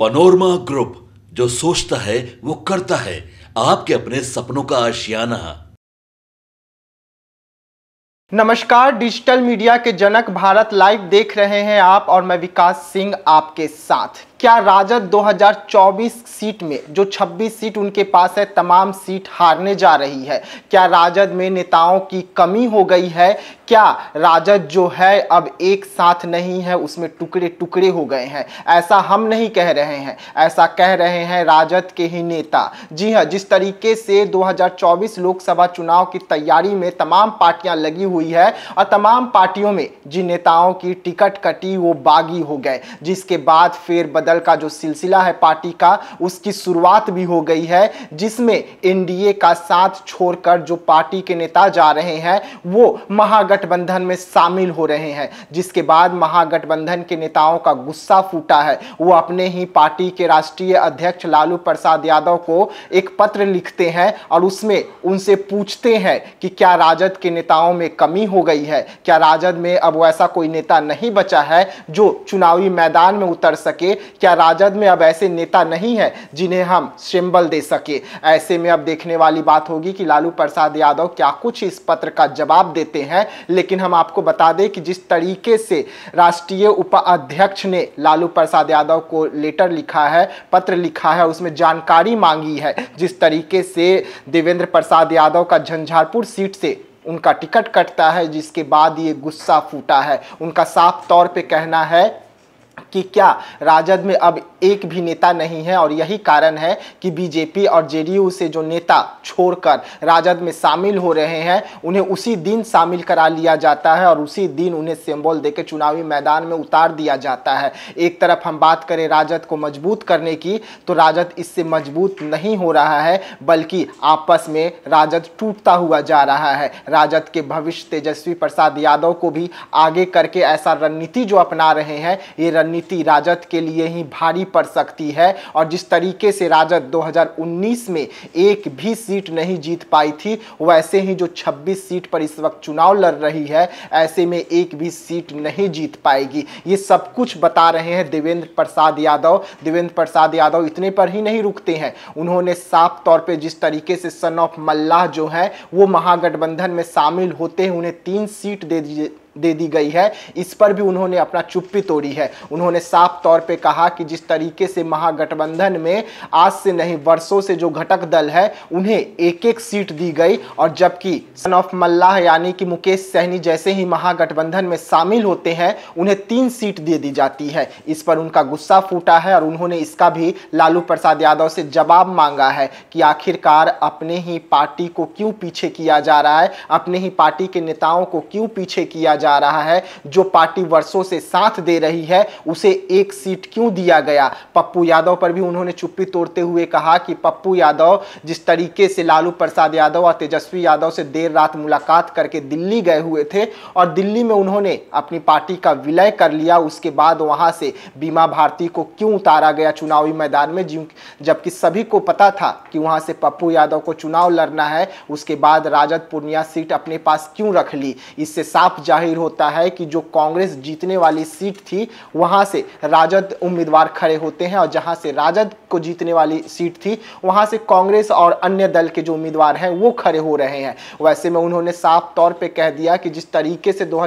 panorama group जो सोचता है वो करता है आपके अपने सपनों का आशियाना नमस्कार डिजिटल मीडिया के जनक भारत लाइव देख रहे हैं आप और मैं विकास सिंह आपके साथ क्या राजद 2024 सीट में जो 26 सीट उनके पास है तमाम सीट हारने जा रही है क्या राजद में नेताओं की कमी हो गई है क्या राजद जो है अब एक साथ नहीं है उसमें टुकड़े टुकड़े हो गए हैं ऐसा हम नहीं कह रहे हैं ऐसा कह रहे हैं राजद के ही नेता जी हाँ जिस तरीके से 2024 लोकसभा चुनाव की तैयारी में तमाम पार्टियां लगी हुई है और तमाम पार्टियों में जिन नेताओं की टिकट कटी वो बागी हो गए जिसके बाद फिर दल का जो सिलसिला है पार्टी का उसकी शुरुआत भी हो गई है जिसमें एनडीए का साथ छोड़कर जो पार्टी के नेता जा रहे हैं वो महागठबंधन में शामिल हो रहे हैं जिसके बाद महागठबंधन के नेताओं का गुस्सा फूटा है वो अपने ही पार्टी के राष्ट्रीय अध्यक्ष लालू प्रसाद यादव को एक पत्र लिखते हैं और उसमें उनसे पूछते हैं कि क्या राजद के नेताओं में कमी हो गई है क्या राजद में अब वैसा कोई नेता नहीं बचा है जो चुनावी मैदान में उतर सके क्या राजद में अब ऐसे नेता नहीं है जिन्हें हम सिंबल दे सके ऐसे में अब देखने वाली बात होगी कि लालू प्रसाद यादव क्या कुछ इस पत्र का जवाब देते हैं लेकिन हम आपको बता दें कि जिस तरीके से राष्ट्रीय उपाध्यक्ष ने लालू प्रसाद यादव को लेटर लिखा है पत्र लिखा है उसमें जानकारी मांगी है जिस तरीके से देवेंद्र प्रसाद यादव का झंझारपुर सीट से उनका टिकट कटता है जिसके बाद ये गुस्सा फूटा है उनका साफ तौर पे कहना है कि क्या राजद में अब एक भी नेता नहीं है और यही कारण है कि बीजेपी और जेडीयू से जो नेता छोड़कर राजद में शामिल हो रहे हैं उन्हें उसी दिन शामिल करा लिया जाता है और उसी दिन उन्हें सिंबल देकर चुनावी मैदान में उतार दिया जाता है एक तरफ हम बात करें राजद को मजबूत करने की तो राजद इससे मजबूत नहीं हो रहा है बल्कि आपस में राजद टूटता हुआ जा रहा है राजद के भविष्य तेजस्वी प्रसाद यादव को भी आगे करके ऐसा रणनीति जो अपना रहे हैं ये रणनीति राजनीति राजद के लिए ही भारी पड़ सकती है और जिस तरीके से राजद 2019 में एक भी सीट नहीं जीत पाई थी वैसे ही जो 26 सीट पर इस वक्त चुनाव लड़ रही है ऐसे में एक भी सीट नहीं जीत पाएगी ये सब कुछ बता रहे हैं देवेंद्र प्रसाद यादव देवेंद्र प्रसाद यादव इतने पर ही नहीं रुकते हैं उन्होंने साफ तौर पर जिस तरीके से सन ऑफ मल्लाह जो है वो महागठबंधन में शामिल होते हैं उन्हें तीन सीट दे दे दी गई है इस पर भी उन्होंने अपना चुप्पी तोड़ी है उन्होंने साफ तौर पे कहा कि जिस तरीके से महागठबंधन में आज से नहीं वर्षों से जो घटक दल है उन्हें एक एक सीट दी गई और जबकि सन ऑफ मल्लाह यानी कि मुकेश सहनी जैसे ही महागठबंधन में शामिल होते हैं उन्हें तीन सीट दे दी जाती है इस पर उनका गुस्सा फूटा है और उन्होंने इसका भी लालू प्रसाद यादव से जवाब मांगा है कि आखिरकार अपने ही पार्टी को क्यों पीछे किया जा रहा है अपने ही पार्टी के नेताओं को क्यों पीछे किया जा जा रहा है जो पार्टी वर्षों से साथ दे रही है उसे एक सीट क्यों दिया गया पप्पू यादव पर भी उन्होंने चुप्पी तोड़ते हुए कहा कि पप्पू यादव जिस तरीके से लालू प्रसाद यादव और तेजस्वी यादव से देर रात मुलाकात करके दिल्ली गए हुए थे और दिल्ली में उन्होंने अपनी पार्टी का विलय कर लिया उसके बाद वहां से बीमा भारती को क्यों उतारा गया चुनावी मैदान में जबकि सभी को पता था कि वहां से पप्पू यादव को चुनाव लड़ना है उसके बाद राजद पूर्णिया सीट अपने पास क्यों रख ली इससे साफ जाहिर जाहिर होता है कि जो कांग्रेस जीतने वाली सीट थी वहां से राजद उम्मीदवार खड़े होते हैं और जहां से राजद को जीतने वाली सीट थी वहां से कांग्रेस और अन्य दल के जो उम्मीदवार हैं वो खड़े हो रहे हैं वैसे में उन्होंने साफ तौर पर कह दिया कि जिस तरीके से दो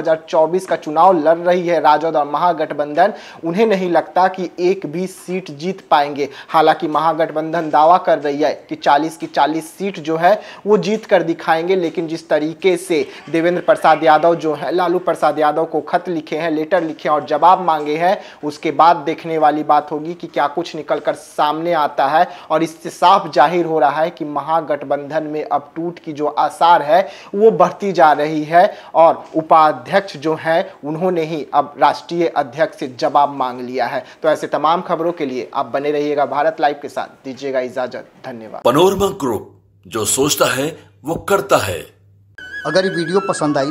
का चुनाव लड़ रही है राजद और महागठबंधन उन्हें नहीं लगता कि एक भी सीट जीत पाएंगे हालांकि महागठबंधन दावा कर रही है कि 40 की 40 सीट जो है वो जीत कर दिखाएंगे लेकिन जिस तरीके से देवेंद्र प्रसाद यादव जो है लालू प्रसाद यादव को खत लिखे हैं लेटर लिखे हैं और जवाब मांगे हैं उसके बाद देखने वाली बात होगी कि क्या कुछ निकल कर सामने आता है और इससे साफ जाहिर हो रहा है कि महागठबंधन में अब टूट की जो आसार है वो बढ़ती जा रही है और उपाध्यक्ष जो हैं उन्होंने ही अब राष्ट्रीय अध्यक्ष से जवाब मांग लिया है तो ऐसे तमाम खबरों के लिए आप बने रहिएगा भारत लाइव के साथ दीजिएगा इजाजत धन्यवाद पनोरमा ग्रुप जो सोचता है वो करता है अगर ये वीडियो पसंद आई